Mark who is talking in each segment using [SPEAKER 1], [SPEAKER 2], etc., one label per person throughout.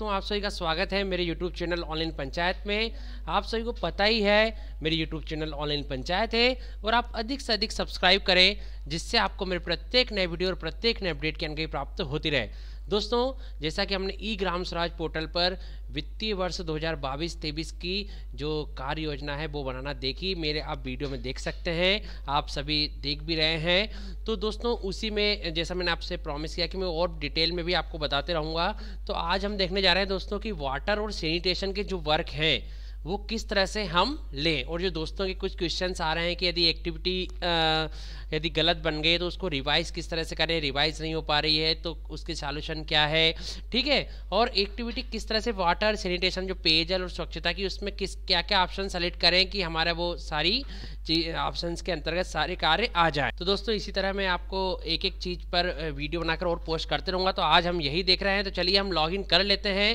[SPEAKER 1] दोस्तों आप सभी का स्वागत है मेरे YouTube चैनल ऑनलाइन पंचायत में आप सभी को पता ही है मेरे YouTube चैनल ऑनलाइन पंचायत है और आप अधिक से अधिक सब्सक्राइब करें जिससे आपको मेरे प्रत्येक नए वीडियो और प्रत्येक नए अपडेट की जानकारी प्राप्त होती रहे दोस्तों जैसा कि हमने ई ग्राम स्वराज पोर्टल पर वित्तीय वर्ष 2022-23 की जो कार्य योजना है वो बनाना देखी मेरे आप वीडियो में देख सकते हैं आप सभी देख भी रहे हैं तो दोस्तों उसी में जैसा मैंने आपसे प्रॉमिस किया कि मैं और डिटेल में भी आपको बताते रहूँगा तो आज हम देखने जा रहे हैं दोस्तों कि वाटर और सैनिटेशन के जो वर्क हैं वो किस तरह से हम लें और जो दोस्तों के कुछ क्वेश्चन आ रहे हैं कि यदि एक्टिविटी यदि गलत बन गई तो उसको रिवाइज किस तरह से करें रिवाइज नहीं हो पा रही है तो उसके सॉल्यूशन क्या है ठीक है और एक्टिविटी किस तरह से वाटर सैनिटेशन जो पेयजल और स्वच्छता की उसमें किस क्या क्या ऑप्शन सेलेक्ट करें कि हमारा वो सारी ऑप्शन के अंतर्गत सारे कार्य आ जाए तो दोस्तों इसी तरह मैं आपको एक एक चीज़ पर वीडियो बनाकर और पोस्ट करते रहूँगा तो आज हम यही देख रहे हैं तो चलिए हम लॉग कर लेते हैं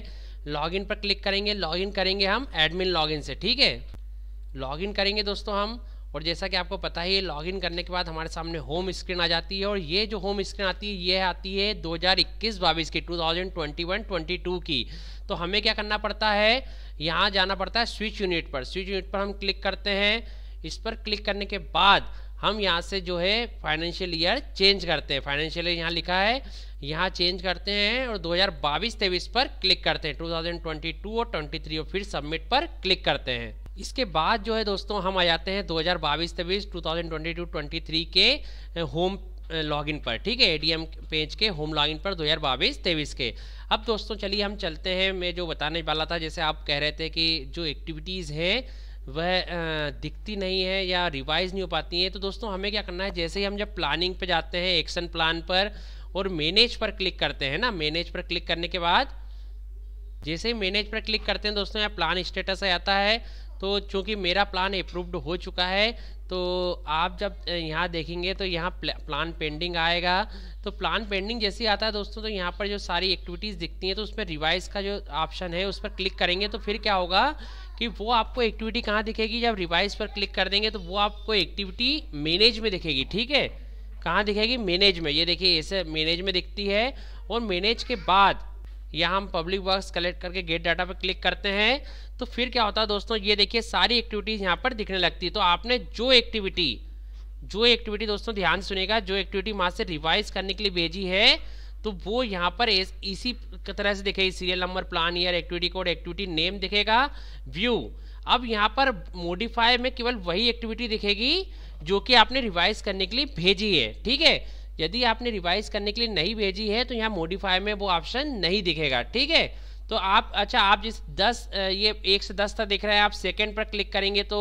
[SPEAKER 1] लॉगिन पर क्लिक करेंगे लॉगिन करेंगे हम एडमिन लॉगिन से ठीक है लॉगिन करेंगे दोस्तों हम और जैसा कि आपको पता ही है लॉगिन करने के बाद हमारे सामने होम स्क्रीन आ जाती है और ये जो होम स्क्रीन आती है ये आती है 2021-22 की 2021-22 की तो हमें क्या करना पड़ता है यहाँ जाना पड़ता है स्विच यूनिट पर स्विच यूनिट पर हम क्लिक करते हैं इस पर क्लिक करने के बाद हम यहाँ से जो है फाइनेंशियल ईयर चेंज करते हैं फाइनेंशियल ईयर यहाँ लिखा है यहाँ चेंज करते हैं और 2022-23 पर क्लिक करते हैं 2022 और 23 और फिर सबमिट पर क्लिक करते हैं इसके बाद जो है दोस्तों हम आ जाते हैं 2022-23 2022-23 के होम लॉगिन पर ठीक है एडीएम पेज के होम लॉगिन पर 2022 हज़ार के अब दोस्तों चलिए हम चलते हैं मैं जो बताने वाला था जैसे आप कह रहे थे कि जो एक्टिविटीज़ हैं वह दिखती नहीं है या रिवाइज नहीं हो पाती है तो दोस्तों हमें क्या करना है जैसे ही हम जब प्लानिंग पे जाते हैं एक्शन प्लान पर और मैनेज पर क्लिक करते हैं ना मैनेज पर क्लिक करने के बाद जैसे ही मैनेज पर क्लिक करते हैं दोस्तों यहाँ प्लान स्टेटस आता है तो चूंकि मेरा प्लान अप्रूव्ड हो चुका है तो आप जब यहाँ देखेंगे तो यहाँ प्लान पेंडिंग आएगा तो प्लान पेंडिंग जैसे आता है दोस्तों तो यहाँ पर जो सारी एक्टिविटीज़ दिखती हैं तो उसमें रिवाइज का जो ऑप्शन है उस पर क्लिक करेंगे तो फिर क्या होगा कि वो आपको एक्टिविटी कहाँ दिखेगी जब रिवाइज पर क्लिक कर देंगे तो वो आपको एक्टिविटी मैनेज में दिखेगी ठीक है कहाँ दिखेगी मैनेज में ये देखिए ऐसे मैनेज में दिखती है और मैनेज के बाद यहाँ हम पब्लिक वर्क्स कलेक्ट करके गेट डाटा पर क्लिक करते हैं तो फिर क्या होता है दोस्तों ये देखिए सारी एक्टिविटीज़ यहाँ पर दिखने लगती है तो आपने जो एक्टिविटी जो एक्टिविटी दोस्तों ध्यान सुनेगा जो एक्टिविटी वहाँ से रिवाइज करने के लिए भेजी है तो वो यहाँ पर इस, इसी तरह से दिखेगी serial number plan year activity code activity name दिखेगा व्यू अब यहाँ पर मोडिफाई में केवल वही एक्टिविटी दिखेगी जो कि आपने रिवाइज करने के लिए भेजी है ठीक है यदि आपने रिवाइज करने के लिए नहीं भेजी है तो यहाँ मोडिफाई में वो ऑप्शन नहीं दिखेगा ठीक है तो आप अच्छा आप जिस 10 ये एक से 10 तक देख रहे हैं आप सेकंड पर क्लिक करेंगे तो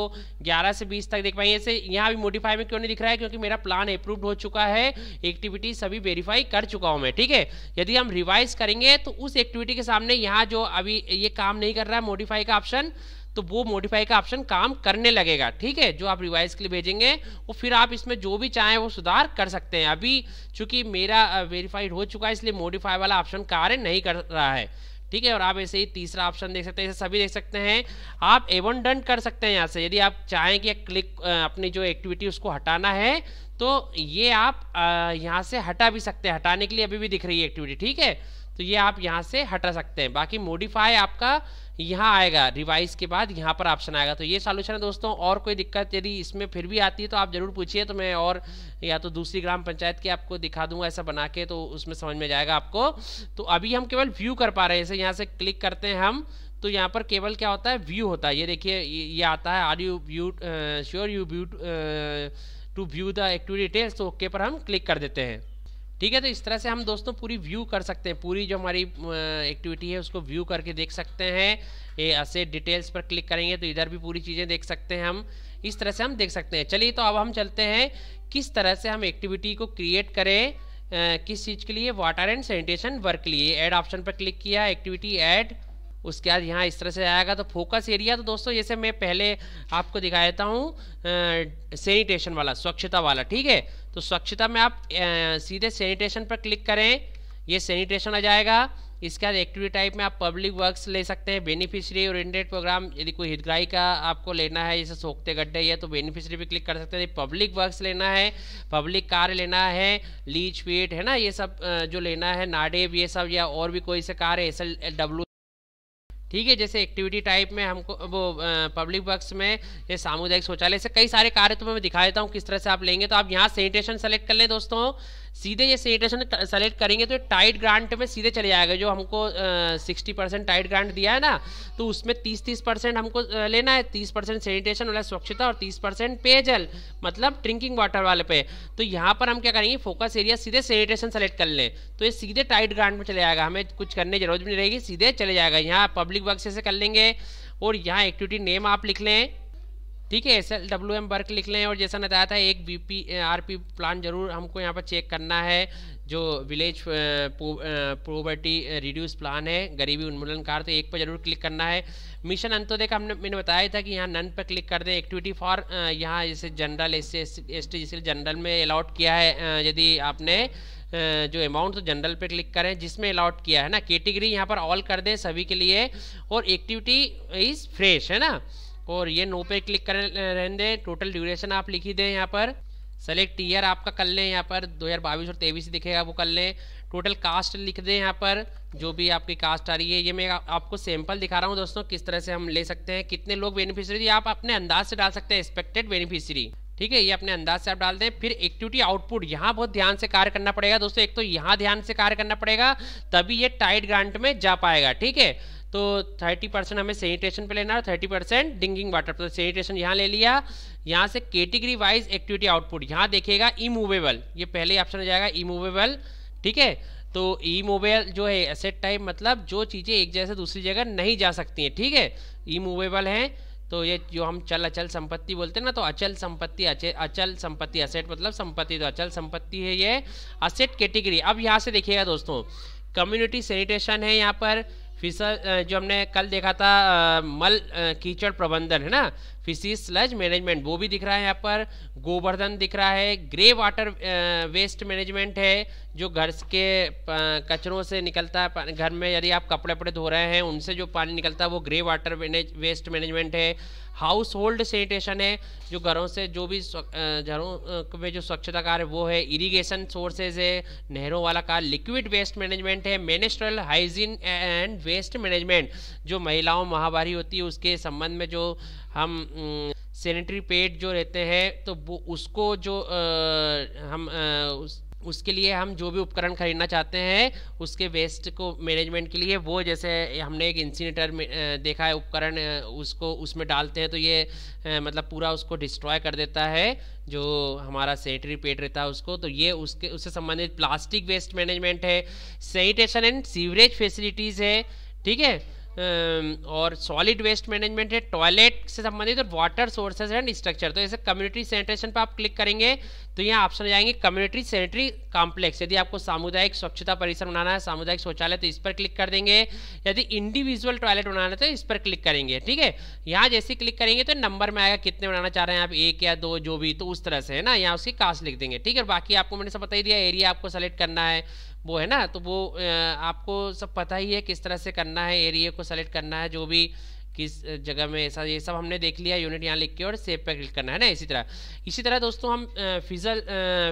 [SPEAKER 1] 11 से 20 तक देख पाएंगे ऐसे यहाँ भी मोडिफाई में क्यों नहीं दिख रहा है क्योंकि मेरा प्लान अप्रूव्ड हो चुका है एक्टिविटी सभी वेरीफाई कर चुका हूँ मैं ठीक है यदि हम रिवाइज करेंगे तो उस एक्टिविटी के सामने यहाँ जो अभी ये काम नहीं कर रहा है मोडिफाई का ऑप्शन तो वो मोडिफाई का ऑप्शन काम करने लगेगा ठीक है जो आप रिवाइज के लिए भेजेंगे वो फिर आप इसमें जो भी चाहें वो सुधार कर सकते हैं अभी चूंकि मेरा वेरीफाइड हो चुका है इसलिए मोडिफाई वाला ऑप्शन कार्य नहीं कर रहा है ठीक है और आप ऐसे ही तीसरा ऑप्शन देख सकते हैं ऐसे सभी देख सकते हैं आप एवन डन कर सकते हैं यहाँ से यदि आप चाहें कि क्लिक अपनी जो एक्टिविटी उसको हटाना है तो ये आप यहाँ से हटा भी सकते हैं हटाने के लिए अभी भी दिख रही है एक्टिविटी ठीक है तो ये आप यहाँ से हटा सकते हैं बाकी मोडिफाई आपका यहाँ आएगा रिवाइज के बाद यहाँ पर ऑप्शन आएगा तो ये सॉल्यूशन है दोस्तों और कोई दिक्कत यदि इसमें फिर भी आती है तो आप जरूर पूछिए तो मैं और या तो दूसरी ग्राम पंचायत की आपको दिखा दूंगा ऐसा बना के तो उसमें समझ में जाएगा आपको तो अभी हम केवल व्यू कर पा रहे हैं जैसे यहाँ से क्लिक करते हैं हम तो यहाँ पर केवल क्या होता है व्यू होता है ये देखिए ये आता है are you view sure you view to view the activity details तो ओके पर हम क्लिक कर देते हैं ठीक है तो इस तरह से हम दोस्तों पूरी व्यू कर सकते हैं पूरी जो हमारी एक्टिविटी है उसको व्यू करके देख सकते हैं ये ऐसे डिटेल्स पर क्लिक करेंगे तो इधर भी पूरी चीज़ें देख सकते हैं हम इस तरह से हम देख सकते हैं चलिए तो अब हम चलते हैं किस तरह से हम एक्टिविटी को क्रिएट करें किस चीज़ के लिए वाटर एंड सैनिटेशन वर्क के लिए एड ऑप्शन पर क्लिक किया एक्टिविटी एड उसके बाद यहाँ इस तरह से आएगा तो फोकस एरिया तो दोस्तों जैसे मैं पहले आपको दिखा देता हूँ सैनिटेशन वाला स्वच्छता वाला ठीक है तो स्वच्छता में आप सीधे सैनिटेशन पर क्लिक करें ये सैनिटेशन आ जाएगा इसके बाद एक्टिविटी टाइप में आप पब्लिक वर्क्स ले सकते हैं बेनिफिशियरी इंडेड प्रोग्राम यदि कोई हितग्राही का आपको लेना है जैसे सोखते गड्ढे या तो बेनिफिशियरी भी क्लिक कर सकते हैं पब्लिक वर्क्स लेना है पब्लिक कार्य लेना है लीच फीट है ना ये सब जो लेना है नाडेब ये सब या और भी कोई से कार्य एस एल डब्ल्यू ठीक है जैसे एक्टिविटी टाइप में हमको वो पब्लिक वर्क्स में ये सामुदायिक शौचालय से कई सारे कार्य तो मैं दिखा देता हूँ किस तरह से आप लेंगे तो आप यहाँ सेनिटेशन सेलेक्ट कर लें दोस्तों सीधे ये सेटेशन सेलेक्ट करेंगे तो टाइट ग्रांट में सीधे चले जाएगा जो हमको सिक्सटी परसेंट टाइट ग्रांट दिया है ना तो उसमें तीस तीस परसेंट हमको लेना है तीस परसेंट सेनिटेशन वाला स्वच्छता और तीस परसेंट पेयजल मतलब ड्रिंकिंग वाटर वाले पे तो यहाँ पर हम क्या करेंगे फोकस एरिया सीधे सेनिटेशन सेलेक्ट कर लें तो ये सीधे टाइट ग्रांट में चले जाएगा हमें कुछ करने की जरूरत भी नहीं रहेगी सीधे चले जाएगा यहाँ पब्लिक वर्क से कर लेंगे और यहाँ एक्टिविटी नेम आप लिख लें ठीक है S L W M work लिख लें और जैसा बताया था एक B P R P plan जरूर हमको यहाँ पर चेक करना है जो विलेज प्रोवर्टी रिड्यूस प्लान है गरीबी उन्मूलन कार्य तो एक पर जरूर क्लिक करना है मिशन अंत्योदय का हमने मैंने बताया था कि यहाँ नन पर क्लिक कर दें एक्टिविटी फॉर यहाँ जैसे जनरल एस एस टी जैसे जनरल में अलाउट किया है यदि आपने जो अमाउंट तो जनरल पे क्लिक करें जिसमें अलाउट किया है ना कैटेगरी यहाँ पर ऑल कर दें सभी के लिए और एक्टिविटी इज़ फ्रेश है ना और ये नो पे क्लिक कर रहने दें टोटल ड्यूरेशन आप लिखी दें यहाँ पर सेलेक्ट ईयर आपका कर लें यहाँ पर दो बाईस और तेईस दिखेगा वो कर लें टोटल कास्ट लिख दें यहाँ पर जो भी आपकी कास्ट आ रही है ये मैं आपको सैंपल दिखा रहा हूँ दोस्तों किस तरह से हम ले सकते हैं कितने लोग बेनिफिशियरी आप अपने अंदाज से डाल सकते हैं एक्सपेक्टेड बेनिफिशियरी ठीक है ये अपने अंदाज से आप डाल दें फिर एक्टिविटी आउटपुट यहाँ बहुत ध्यान से कार्य करना पड़ेगा दोस्तों एक तो यहाँ ध्यान से कार्य करना पड़ेगा तभी ये टाइट ग्रांट में जा पाएगा ठीक है तो 30 परसेंट हमें सैनिटेशन पे लेना है थर्टी परसेंट डिंगिंग वाटर तो सैनिटेशन यहाँ ले लिया यहाँ से कैटेगरी वाइज एक्टिविटी आउटपुट यहाँ देखिएगा इमूवेबल ये पहले ऑप्शन हो जाएगा इमूवेबल ठीक है तो ई मोबाइल जो है एसेट टाइप मतलब जो चीज़ें एक जगह से दूसरी जगह नहीं जा सकती हैं ठीक है ई मूवेबल हैं तो ये जो हम चल अचल संपत्ति बोलते हैं ना तो अचल संपत्ति अचल संपत्ति असेट मतलब संपत्ति तो अचल संपत्ति है ये असेट कैटेगरी अब यहाँ से देखिएगा दोस्तों कम्युनिटी सैनिटेशन है यहाँ पर फिशर जो हमने कल देखा था मल कीचड़ प्रबंधन है ना फिशीज स्लज मैनेजमेंट वो भी दिख रहा है यहाँ पर गोवर्धन दिख रहा है ग्रे वाटर वेस्ट मैनेजमेंट है जो घर के कचरों से निकलता है घर में यदि आप कपड़े वपड़े धो रहे हैं उनसे जो पानी निकलता है वो ग्रे वाटर वेस्ट मैनेजमेंट है हाउस होल्ड सैनिटेशन है जो घरों से जो भी घरों में जो स्वच्छता कार्य वो है इरीगेशन सोर्सेज है नहरों वाला कार्य लिक्विड वेस्ट मैनेजमेंट है menstrual hygiene and waste management जो महिलाओं महावारी होती है उसके संबंध में जो हम सैनिटरी पेड जो रहते हैं तो वो उसको जो आ, हम आ, उस, उसके लिए हम जो भी उपकरण खरीदना चाहते हैं उसके वेस्ट को मैनेजमेंट के लिए वो जैसे हमने एक इंसिनेटर देखा है उपकरण उसको उसमें डालते हैं तो ये मतलब पूरा उसको डिस्ट्रॉय कर देता है जो हमारा सैनिटरी पेड रहता है उसको तो ये उसके उससे संबंधित प्लास्टिक वेस्ट मैनेजमेंट है सैनिटेशन एंड सीवरेज फैसिलिटीज़ है ठीक है और सॉलिड वेस्ट मैनेजमेंट है टॉयलेट से संबंधित और वाटर सोर्सेज एंड स्ट्रक्चर तो जैसे कम्युनिटी सैनिटेशन पर आप क्लिक करेंगे तो यहाँ ऑप्शन जाएंगे कम्युनिटी सैनिटरी कॉम्प्लेक्स यदि आपको सामुदायिक स्वच्छता परिसर बनाना है सामुदायिक शौचालय तो इस पर क्लिक कर देंगे यदि इंडिविजुअल टॉयलेट बनाना है तो इस पर क्लिक करेंगे ठीक है यहाँ जैसे क्लिक करेंगे तो नंबर में आएगा कितने बनाना चाह रहे हैं आप एक या दो जो भी तो उस तरह से है ना यहाँ उसकी कास्ट लिख देंगे ठीक है बाकी आपको मैंने सब बताई दिया एरिया आपको सेलेक्ट करना है वो है ना तो वो आपको सब पता ही है किस तरह से करना है एरिया को सेलेक्ट करना है जो भी किस जगह में ऐसा ये सब हमने देख लिया यूनिट यहाँ लिख के और सेव पर क्लिक करना है ना इसी तरह इसी तरह दोस्तों हम फिजल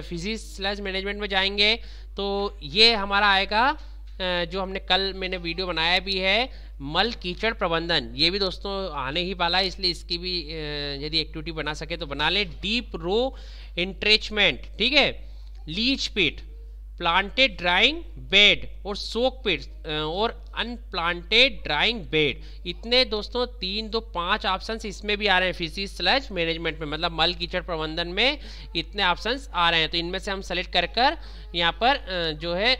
[SPEAKER 1] फिजिक्स स्लैश मैनेजमेंट में जाएंगे तो ये हमारा आएगा जो हमने कल मैंने वीडियो बनाया भी है मल कीचड़ प्रबंधन ये भी दोस्तों आने ही वाला है इसलिए इसकी भी यदि एक्टिविटी बना सके तो बना लें डीप रो इंट्रेचमेंट ठीक है लीच पीट प्लांटेड ड्राइंग बेड और सोक पेड और अनप्लांटेड ड्राइंग बेड इतने दोस्तों तीन दो पांच ऑप्शंस इसमें भी आ रहे हैं फिजिक्स स्लज मैनेजमेंट में मतलब मल कीचड़ प्रबंधन में इतने ऑप्शंस आ रहे हैं तो इनमें से हम सेलेक्ट कर कर यहाँ पर जो है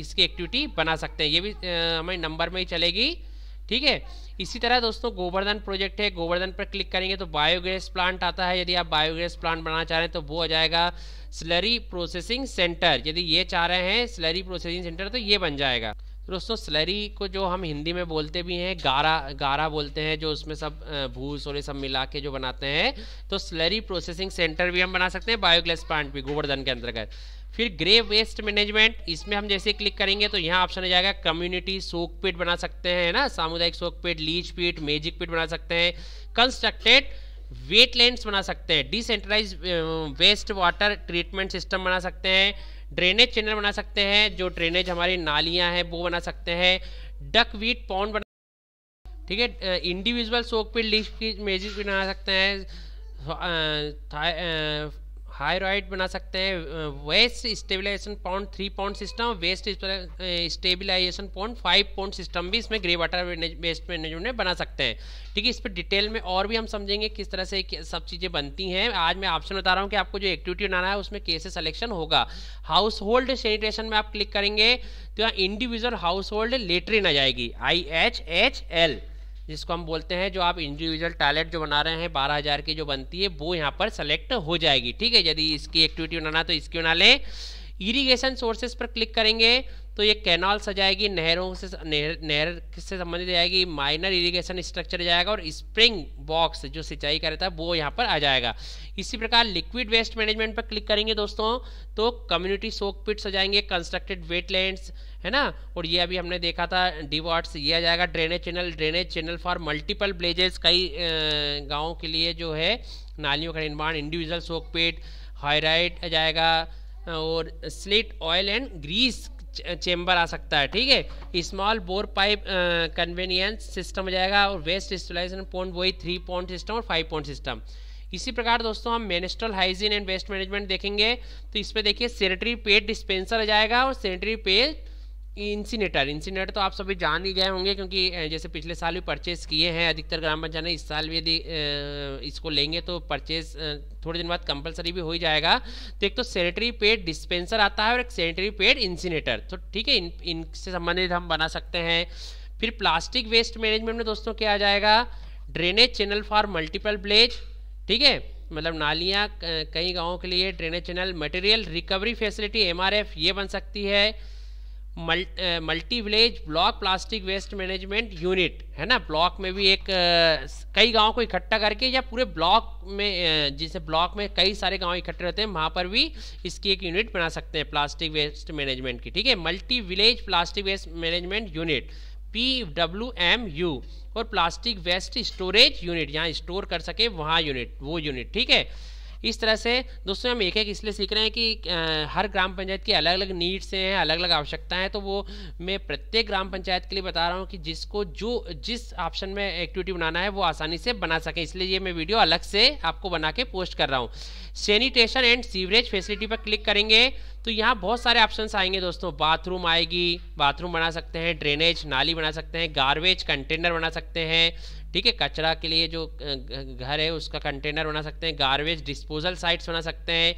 [SPEAKER 1] इसकी एक्टिविटी बना सकते हैं ये भी हमारे नंबर में ही चलेगी ठीक है इसी तरह दोस्तों गोवर्धन प्रोजेक्ट है गोवर्धन पर क्लिक करेंगे तो बायोगैस प्लांट आता है यदि आप बायोगैस प्लांट बनाना चाह रहे हैं तो वो आ जाएगा स्लरी प्रोसेसिंग सेंटर यदि ये चाह रहे हैं स्लरी प्रोसेसिंग सेंटर तो ये बन जाएगा तो दोस्तों स्लरी को जो हम हिंदी में बोलते भी हैं गारा गारा बोलते हैं जो उसमें सब भूस और ये सब मिला के जो बनाते हैं तो स्लरी प्रोसेसिंग सेंटर भी हम बना सकते हैं बायोग्लेस प्लांट भी गोवर्धन के अंतर्गत फिर ग्रे वेस्ट मैनेजमेंट इसमें हम जैसे क्लिक करेंगे तो यहाँ ऑप्शन आ जाएगा कम्युनिटी सोक पीट बना सकते हैं ना सामुदायिक सोक पीट लीच पीट मेजिक पीट बना सकते हैं कंस्ट्रक्टेड वेटलैंड्स बना सकते हैं decentralised waste water treatment system बना सकते हैं ड्रेनेज चैनल बना सकते हैं जो ड्रेनेज हमारी नालियां हैं वो बना सकते हैं डक वीट पॉन्ड बना ठीक है इंडिविजुअल सोक पे लिस्ट की मेजेस बना सकते हैं हाइरोइड बना सकते हैं waste stabilisation point three point system waste stabilisation point five point system भी इसमें ग्रे वाटर वेस्ट मैनेजमेंट में बना सकते हैं ठीक है इस पर डिटेल में और भी हम समझेंगे किस तरह से सब चीज़ें बनती हैं आज मैं ऑप्शन बता रहा हूँ कि आपको जो एक्टिविटी बनाना है उसमें कैसे सलेक्शन होगा हाउस होल्ड सैनिटेशन में आप क्लिक करेंगे तो यहाँ इंडिविजुअल हाउस होल्ड लेटरिन आ जाएगी आई एच एच एल जिसको हम बोलते हैं जो आप इंडिविजुअल टॉयलेट जो बना रहे हैं बारह हज़ार की जो बनती है वो यहाँ पर सेलेक्ट हो जाएगी ठीक है यदि इसकी एक्टिविटी बनाना तो इसकी बना लें इरीगेशन सोर्सेज पर क्लिक करेंगे तो ये कैनाल सजाएगी नहरों से नहर से संबंधित जाएगी माइनर इरिगेशन स्ट्रक्चर जाएगा और स्प्रिंग बॉक्स जो सिंचाई का रहता है वो यहाँ पर आ जाएगा इसी प्रकार लिक्विड वेस्ट मैनेजमेंट पर क्लिक करेंगे दोस्तों तो कम्युनिटी सोक पिट सजाएंगे कंस्ट्रक्टेड वेटलैंड्स है ना और ये अभी हमने देखा था डिवॉट्स ये आ जाएगा drainage channel drainage channel for multiple places कई गाँव के लिए जो है नालियों का निर्माण इंडिविजुअल सोक पिट हाईराइट आ जाएगा और silt oil and grease chamber आ सकता है ठीक है small bore pipe conveyance system हो जाएगा और वेस्ट स्टोलाइजेशन पॉइंट वही थ्री पॉइंट सिस्टम और फाइव पॉइंट सिस्टम इसी प्रकार दोस्तों हम menstrual hygiene and waste management देखेंगे तो इसमें देखिए सेनेटरी पेड डिस्पेंसर आ जाएगा और सेनेटरी पेड इंसिनेटर इंसिनेटर तो आप सभी जान ही गए होंगे क्योंकि जैसे पिछले साल भी परचेस किए हैं अधिकतर ग्राम पंचायत ने इस साल भी यदि इसको लेंगे तो परचेस थोड़े दिन बाद कंपलसरी भी हो ही जाएगा तो एक तो सैनिटरी पेड डिस्पेंसर आता है और एक सैनिटरी पेड इंसिनेटर तो ठीक है इन इनसे संबंधित हम बना सकते हैं फिर प्लास्टिक वेस्ट मैनेजमेंट में दोस्तों क्या आ जाएगा drainage channel for multiple places ठीक है मतलब नालियाँ कई गाँवों के लिए drainage channel material recovery facility M ये बन सकती है multi village block plastic waste management unit है ना ब्लॉक में भी एक कई गांव को इकट्ठा करके या पूरे ब्लॉक में जिसे ब्लॉक में कई सारे गांव इकट्ठे रहते हैं वहां पर भी इसकी एक यूनिट बना सकते हैं प्लास्टिक वेस्ट मैनेजमेंट की ठीक है multi village plastic waste management unit P W M U और प्लास्टिक वेस्ट स्टोरेज यूनिट यहाँ स्टोर कर सके वहाँ यूनिट वो यूनिट ठीक है इस तरह से दोस्तों हम एक एक इसलिए सीख रहे हैं कि हर ग्राम पंचायत की अलग अलग नीड्स हैं अलग अलग आवश्यकताएं तो वो मैं प्रत्येक ग्राम पंचायत के लिए बता रहा हूँ कि जिसको जो जिस ऑप्शन में एक्टिविटी बनाना है वो आसानी से बना सके इसलिए ये मैं वीडियो अलग से आपको बना के पोस्ट कर रहा हूँ सैनिटेशन एंड सीवरेज फैसिलिटी पर क्लिक करेंगे तो यहाँ बहुत सारे ऑप्शन आएंगे दोस्तों बाथरूम आएगी बाथरूम बना सकते हैं ड्रेनेज नाली बना सकते हैं गार्बेज कंटेनर बना सकते हैं ठीक है कचरा के लिए जो घर है उसका कंटेनर बना सकते हैं गार्बेज डिस्पोजल साइट्स बना सकते हैं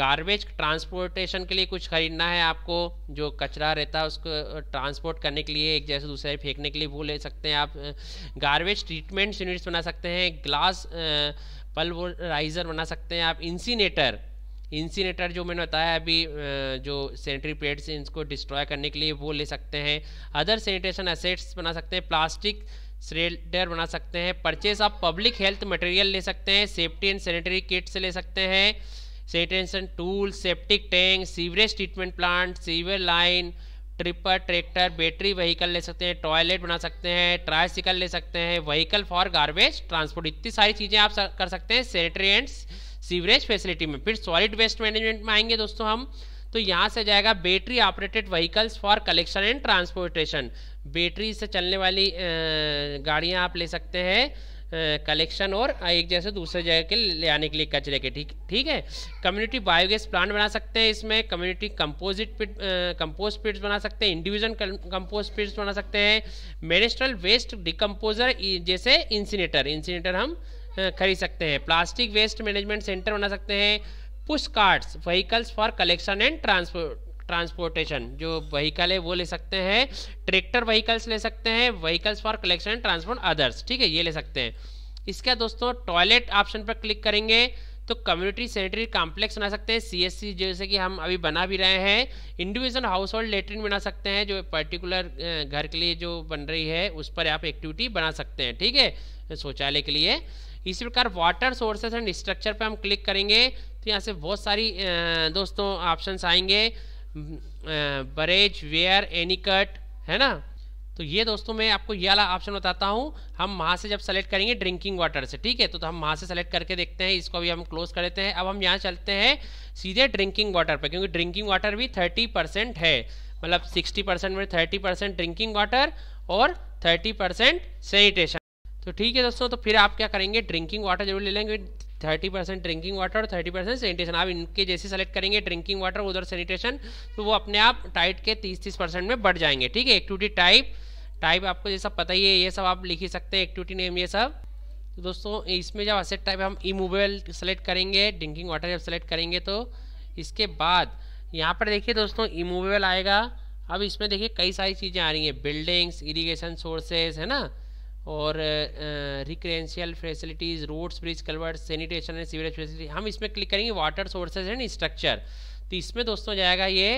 [SPEAKER 1] गार्बेज ट्रांसपोर्टेशन के लिए कुछ खरीदना है आपको जो कचरा रहता है उसको ट्रांसपोर्ट करने के लिए एक जैसे दूसरे फेंकने के लिए वो ले सकते हैं आप गार्बेज ट्रीटमेंट यूनिट्स बना सकते हैं ग्लास पल्वराइजर बना सकते हैं आप इंसिनेटर इंसिनेटर जो मैंने बताया अभी जो सैनिटरी पेड्स इनको डिस्ट्रॉय करने के लिए वो ले सकते हैं अदर सैनिटेशन असेट्स बना सकते हैं प्लास्टिक सिलेंडर बना सकते हैं परचेज आप पब्लिक हेल्थ मटेरियल ले सकते हैं सेफ्टी एंड सैनिटरी किट्स ले सकते हैं sanitation tool septic tank sewerage treatment plant sewer line tripper tractor battery vehicle ले सकते हैं टॉयलेट बना सकते हैं ट्राइसिकल ले सकते हैं व्हीकल फॉर गार्बेज ट्रांसपोर्ट इतनी सारी चीज़ें आप कर सकते हैं सैनिटरी एंड सीवरेज फैसिलिटी में फिर सॉलिड वेस्ट मैनेजमेंट में आएंगे दोस्तों हम तो यहाँ से जाएगा battery operated vehicles for collection and transportation battery से चलने वाली गाड़ियाँ आप ले सकते हैं कलेक्शन और एक जगह से दूसरे जगह के ले आने के लिए कचरे के ठीक ठीक है कम्युनिटी बायोगैस प्लांट बना सकते हैं इसमें community composite pit compost pits बना सकते हैं इंडिविजुअल कंपोस्ट पिट्स बना सकते हैं मेनेस्ट्रल वेस्ट डिकम्पोजर जैसे इंसिनेटर इंसिनेटर हम खरीद सकते हैं प्लास्टिक वेस्ट मैनेजमेंट सेंटर बना सकते हैं push carts vehicles for collection and transport transportation जो व्हीकल है वो ले सकते हैं ट्रैक्टर व्हीकल्स ले सकते हैं vehicles for collection and transport others ठीक है ये ले सकते हैं इसका दोस्तों टॉयलेट ऑप्शन पर क्लिक करेंगे तो कम्युनिटी सैनिटरी कॉम्प्लेक्स बना सकते हैं सीएससी जैसे कि हम अभी बना भी रहे हैं इंडिविजुअल हाउस होल्ड लेटरिन बना सकते हैं जो पर्टिकुलर घर के लिए जो बन रही है उस पर आप एक्टिविटी बना सकते हैं ठीक है शौचालय के लिए इसी प्रकार वाटर सोर्सेस एंड स्ट्रक्चर पर हम क्लिक करेंगे तो यहाँ से बहुत सारी दोस्तों ऑप्शन आएंगे बरेज वेयर एनीकट है ना तो ये दोस्तों मैं आपको ये वाला ऑप्शन बताता हूँ हम वहाँ से जब सेलेक्ट करेंगे ड्रिंकिंग वाटर से ठीक है तो, तो हम वहाँ से सेलेक्ट करके देखते हैं इसको अभी हम क्लोज कर देते हैं अब हम यहाँ चलते हैं सीधे ड्रिंकिंग वाटर पर क्योंकि ड्रिंकिंग वाटर भी थर्टी परसेंट है मतलब सिक्सटी परसेंट में थर्टी परसेंट ड्रिंकिंग वाटर और थर्टी परसेंट सैनिटेशन तो ठीक है दोस्तों तो फिर आप क्या करेंगे ड्रिंकिंग वाटर जरूर ले लेंगे थर्टी परसेंट ड्रिंकिंग वाटर और थर्टी परसेंट सैनिटेशन आप इनके जैसे सेलेक्ट करेंगे ड्रिंकिंग वाटर उधर सैनिटेशन तो वो अपने आप टाइट के तीस तीस परसेंट में बढ़ जाएंगे ठीक है एक्टिविटी टाइप टाइप आपको जैसा पता ही है ये सब आप लिख ही सकते हैं एक्टिविटी नेम ये सब तो दोस्तों इसमें जब असेट टाइप हम इमूवेबल सेलेक्ट करेंगे ड्रिंकिंग वाटर जब सेलेक्ट करेंगे तो इसके बाद यहाँ पर देखिए दोस्तों इमूवेबल आएगा अब इसमें देखिए कई सारी चीज़ें आ रही हैं बिल्डिंग्स इरीगेशन सोर्सेज है ना और recreational facilities roads bridge culvert sanitation and sewerage facility हम इसमें क्लिक करेंगे वाटर सोर्सेज एंड स्ट्रक्चर तो इसमें दोस्तों जाएगा ये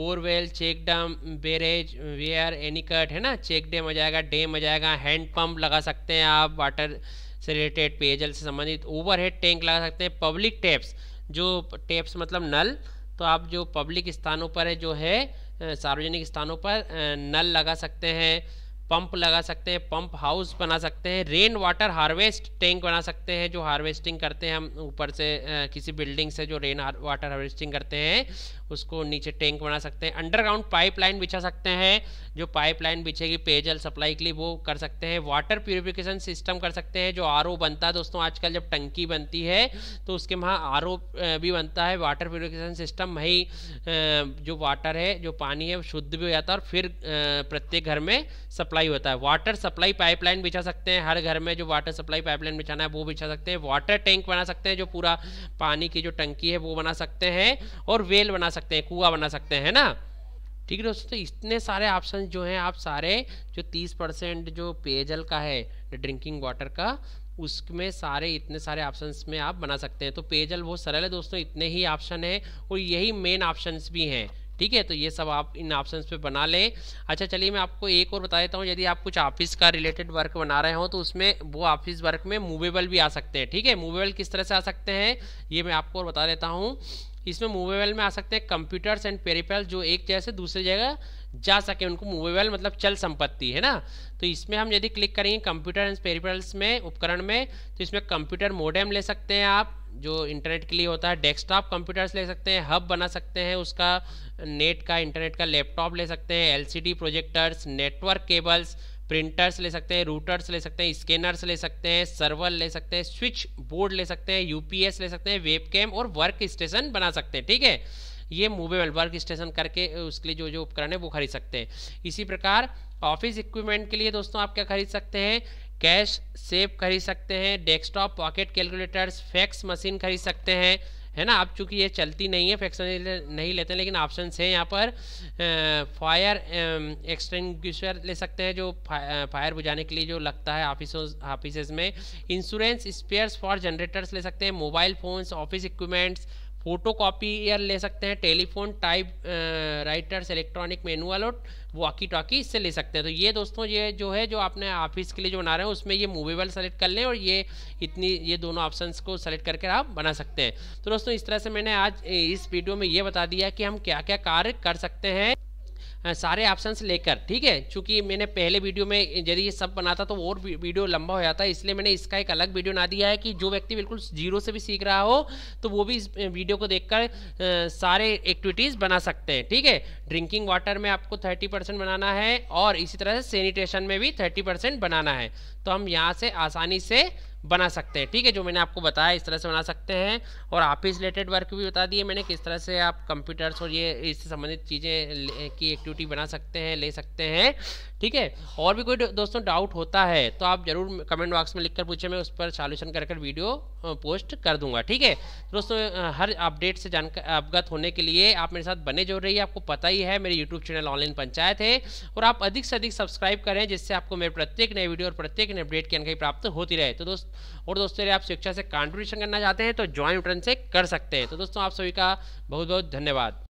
[SPEAKER 1] borewell check dam barrage weir anicut है ना चेक डैम आ जाएगा डैम आ जाएगा हैंड पंप लगा सकते हैं आप वाटर से रिलेटेड पेयजल से संबंधित ओवरहेड टैंक लगा सकते हैं पब्लिक टैप्स जो टैप्स मतलब नल तो आप जो पब्लिक स्थानों पर है जो है सार्वजनिक स्थानों पर नल लगा सकते हैं पंप लगा सकते हैं पंप हाउस बना सकते हैं रेन वाटर हार्वेस्ट टैंक बना सकते हैं जो हार्वेस्टिंग करते हैं हम ऊपर से आ, किसी बिल्डिंग से जो रेन वाटर हार्वेस्टिंग करते हैं उसको नीचे टैंक बना सकते हैं अंडरग्राउंड पाइपलाइन बिछा सकते हैं जो पाइपलाइन बिछेगी पेयजल सप्लाई के लिए वो कर सकते हैं वाटर प्योरीफिकेशन सिस्टम कर सकते हैं जो आर बनता है दोस्तों आजकल जब टंकी बनती है तो उसके वहाँ आर भी बनता है वाटर प्योरीफिकेशन सिस्टम वही जो वाटर है जो पानी है शुद्ध भी हो जाता है और फिर प्रत्येक घर में सप्लाई सप्लाई होता है वाटर सप्लाई पाइपलाइन बिछा सकते हैं हर घर में जो वाटर सप्लाई पाइपलाइन बिछाना है वो बिछा सकते हैं वाटर टैंक बना सकते हैं जो पूरा पानी की जो टंकी है वो बना सकते हैं और वेल बना सकते हैं कुआ बना सकते हैं ना ठीक है दोस्तों तो इतने सारे ऑप्शन जो हैं आप सारे जो तीस परसेंट जो पेयजल का है ड्रिंकिंग वाटर का उसमें सारे इतने सारे ऑप्शन में आप बना सकते हैं तो पेयजल बहुत सरल है दोस्तों इतने ही ऑप्शन हैं और यही मेन ऑप्शंस भी हैं ठीक है तो ये सब आप इन ऑप्शन पे बना लें अच्छा चलिए मैं आपको एक और बता देता हूँ यदि आप कुछ ऑफिस का रिलेटेड वर्क बना रहे हो तो उसमें वो ऑफिस वर्क में मूवेबल भी आ सकते हैं ठीक है मूवेबल किस तरह से आ सकते हैं ये मैं आपको और बता देता हूँ इसमें मूवेबल में आ सकते हैं कंप्यूटर्स एंड पेरीपेल जो एक जगह से दूसरी जगह जा सके उनको मूवेबल मतलब चल संपत्ति है ना तो इसमें हम यदि क्लिक करेंगे कंप्यूटर एंड पेरीपेल्स में उपकरण में तो इसमें कंप्यूटर मोडेम ले सकते हैं आप जो इंटरनेट के लिए होता है डेस्कटॉप कंप्यूटर्स ले सकते हैं हब बना सकते हैं उसका नेट का इंटरनेट का लैपटॉप ले सकते हैं LCD projectors network cables printers ले सकते हैं रूटर्स ले सकते हैं स्कैनर्स ले सकते हैं सर्वर ले सकते हैं स्विच बोर्ड ले सकते हैं यूपीएस ले सकते हैं वेब और वर्क स्टेशन बना सकते हैं ठीक है ये मूवेबल वर्क स्टेशन करके उसके लिए जो जो उपकरण है वो खरीद सकते हैं इसी प्रकार ऑफिस इक्विपमेंट के लिए दोस्तों आप क्या खरीद सकते हैं कैश सेव खरीद सकते हैं desktop pocket calculators fax machine खरीद सकते हैं है ना अब चूंकि ये चलती नहीं है फैक्स नहीं लेते हैं लेकिन ऑप्शन है यहाँ पर फायर एक्सटेंग ले सकते हैं जो फायर बुझाने के लिए जो लगता है ऑफिसों ऑफिस में इंश्योरेंस स्पेयर्स फॉर जनरेटर्स ले सकते हैं mobile phones office equipments photo या ले सकते हैं telephone typewriters electronic manual और वॉकी टॉकी इससे ले सकते हैं तो ये दोस्तों ये जो है जो आपने ऑफिस के लिए जो बना रहे हैं उसमें ये मूवेबल सेलेक्ट कर लें और ये इतनी ये दोनों ऑप्शन को सेलेक्ट करके आप बना सकते हैं तो दोस्तों इस तरह से मैंने आज इस वीडियो में ये बता दिया कि हम क्या क्या कार्य कर सकते हैं सारे ऑप्शंस लेकर ठीक है चूंकि मैंने पहले वीडियो में यदि ये सब बनाता तो और वीडियो लंबा हो जाता है इसलिए मैंने इसका एक अलग वीडियो ना दिया है कि जो व्यक्ति बिल्कुल जीरो से भी सीख रहा हो तो वो भी इस वीडियो को देखकर सारे एक्टिविटीज़ बना सकते हैं ठीक है ड्रिंकिंग वाटर में आपको थर्टी बनाना है और इसी तरह से सेनिटेशन में भी थर्टी बनाना है तो हम यहाँ से आसानी से बना सकते हैं ठीक है जो मैंने आपको बताया इस तरह से बना सकते हैं और ऑफिस रिलेटेड वर्क भी बता दिए मैंने किस तरह से आप कंप्यूटर्स और ये इससे संबंधित चीज़ें की एक्टिविटी बना सकते हैं ले सकते हैं ठीक है और भी कोई दोस्तों डाउट होता है तो आप जरूर कमेंट बॉक्स में लिखकर पूछे मैं उस पर सॉल्यूशन कर कर वीडियो पोस्ट कर दूंगा ठीक है दोस्तों हर अपडेट से जानकार अवगत होने के लिए आप मेरे साथ बने रही है आपको पता ही है मेरे यूट्यूब चैनल ऑनलाइन पंचायत है और आप अधिक से अधिक सब्सक्राइब करें जिससे आपको मेरे प्रत्येक नए वीडियो और प्रत्येक नए अपडेट की जानकारी प्राप्त होती रहे तो दोस्तों और दोस्तों यदि आप शिक्षा से कॉन्ट्रीब्यूशन करना चाहते हैं तो ज्वाइन बटन से कर सकते हैं तो दोस्तों आप सभी का बहुत बहुत धन्यवाद